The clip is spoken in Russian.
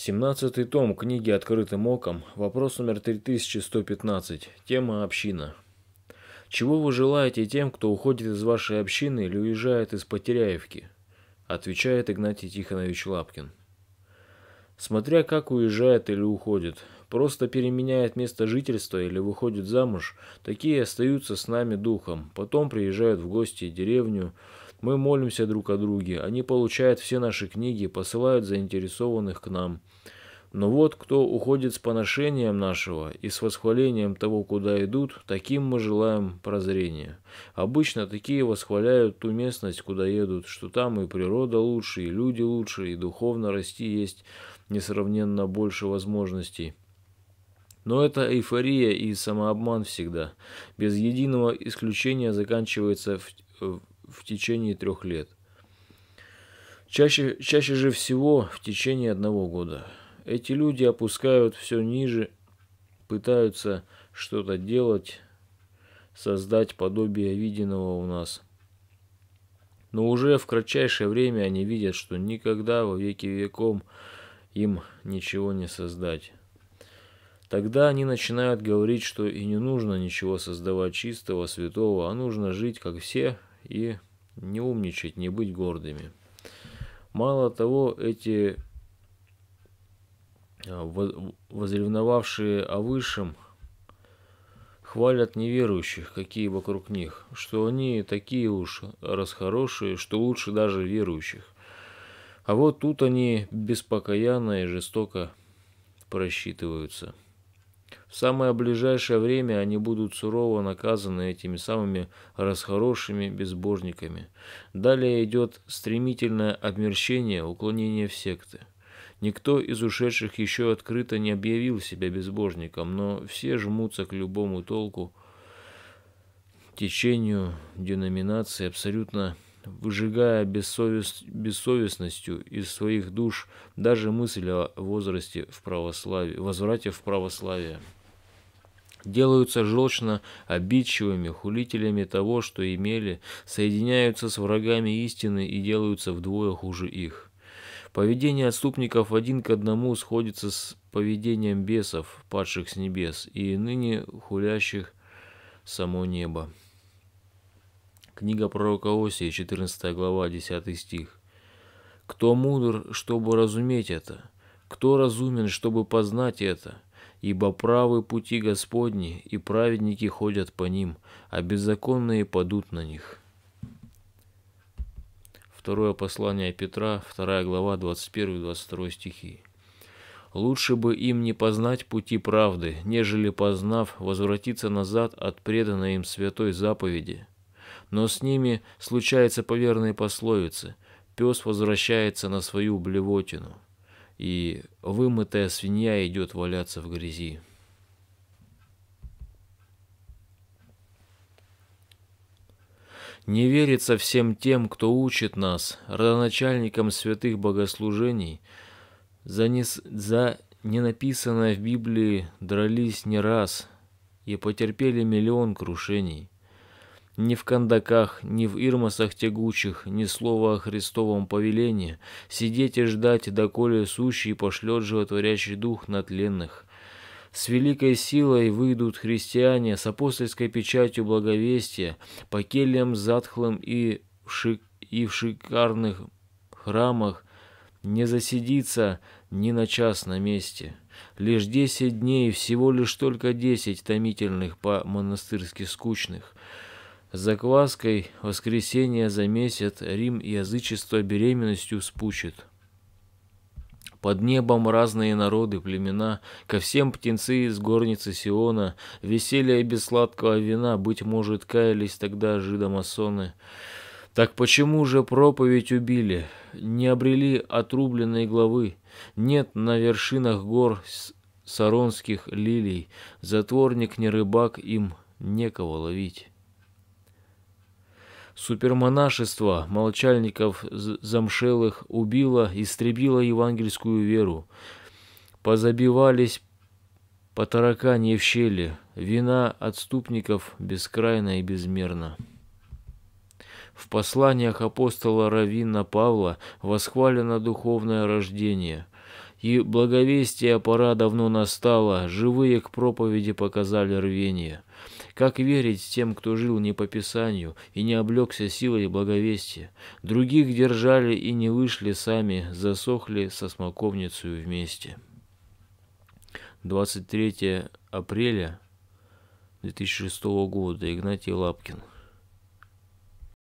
Семнадцатый том книги «Открытым оком», вопрос номер 3115, тема «Община». Чего вы желаете тем, кто уходит из вашей общины или уезжает из Потеряевки? Отвечает Игнатий Тихонович Лапкин. Смотря как уезжает или уходит, просто переменяет место жительства или выходит замуж, такие остаются с нами духом, потом приезжают в гости в деревню, мы молимся друг о друге, они получают все наши книги, посылают заинтересованных к нам. Но вот кто уходит с поношением нашего и с восхвалением того, куда идут, таким мы желаем прозрения. Обычно такие восхваляют ту местность, куда едут, что там и природа лучше, и люди лучше, и духовно расти есть несравненно больше возможностей. Но это эйфория и самообман всегда. Без единого исключения заканчивается в, э, в течение трех лет. Чаще, чаще же всего в течение одного года. Эти люди опускают все ниже, пытаются что-то делать, создать подобие виденного у нас. Но уже в кратчайшее время они видят, что никогда во веки веком им ничего не создать. Тогда они начинают говорить, что и не нужно ничего создавать чистого, святого, а нужно жить, как все, и не умничать, не быть гордыми. Мало того, эти э, возревновавшие о высшем хвалят неверующих, какие вокруг них, что они такие уж расхорошие, что лучше даже верующих. А вот тут они беспокаянно и жестоко просчитываются. В самое ближайшее время они будут сурово наказаны этими самыми расхорошими безбожниками. Далее идет стремительное обмерщение, уклонение в секты. Никто из ушедших еще открыто не объявил себя безбожником, но все жмутся к любому толку, течению, деноминации абсолютно выжигая бессовест... бессовестностью из своих душ даже мысль о возрасте в православии, возврате в православие. Делаются желчно обидчивыми, хулителями того, что имели, соединяются с врагами истины и делаются вдвое хуже их. Поведение отступников один к одному сходится с поведением бесов, падших с небес, и ныне хулящих само небо. Книга пророка Осии, 14 глава, 10 стих. «Кто мудр, чтобы разуметь это? Кто разумен, чтобы познать это? Ибо правы пути Господни, и праведники ходят по ним, а беззаконные падут на них». Второе послание Петра, 2 глава, 21-22 стихи. Лучше бы им не познать пути правды, нежели познав, возвратиться назад от преданной им святой заповеди – но с ними случаются поверные пословицы. Пес возвращается на свою блевотину, и вымытая свинья идет валяться в грязи. Не верится всем тем, кто учит нас, родоначальникам святых богослужений, за, не, за ненаписанное в Библии дрались не раз и потерпели миллион крушений. Ни в кандаках, ни в ирмосах тягучих, ни слова о Христовом повелении. Сидеть и ждать, доколе сущий пошлет животворящий дух на тленных. С великой силой выйдут христиане с апостольской печатью благовестия, по кельям затхлым и в, шик... и в шикарных храмах, не засидится ни на час на месте. Лишь десять дней, всего лишь только десять томительных по-монастырски скучных – закваской воскресенье замесят, Рим язычество беременностью спучит. Под небом разные народы, племена, ко всем птенцы из горницы Сиона, веселье без сладкого вина, быть может, каялись тогда жидомасоны. Так почему же проповедь убили, не обрели отрубленной главы? Нет на вершинах гор саронских лилий, затворник не рыбак, им некого ловить. Супермонашество молчальников замшелых убило, истребило евангельскую веру. Позабивались по таракане в щели. Вина отступников бескрайна и безмерна. В посланиях апостола Равина Павла восхвалено духовное рождение – и благовестие пора давно настала, живые к проповеди показали рвение. Как верить тем, кто жил не по Писанию и не облегся силой благовестия? Других держали и не вышли сами, засохли со смоковницей вместе. 23 апреля 2006 года. Игнатий Лапкин.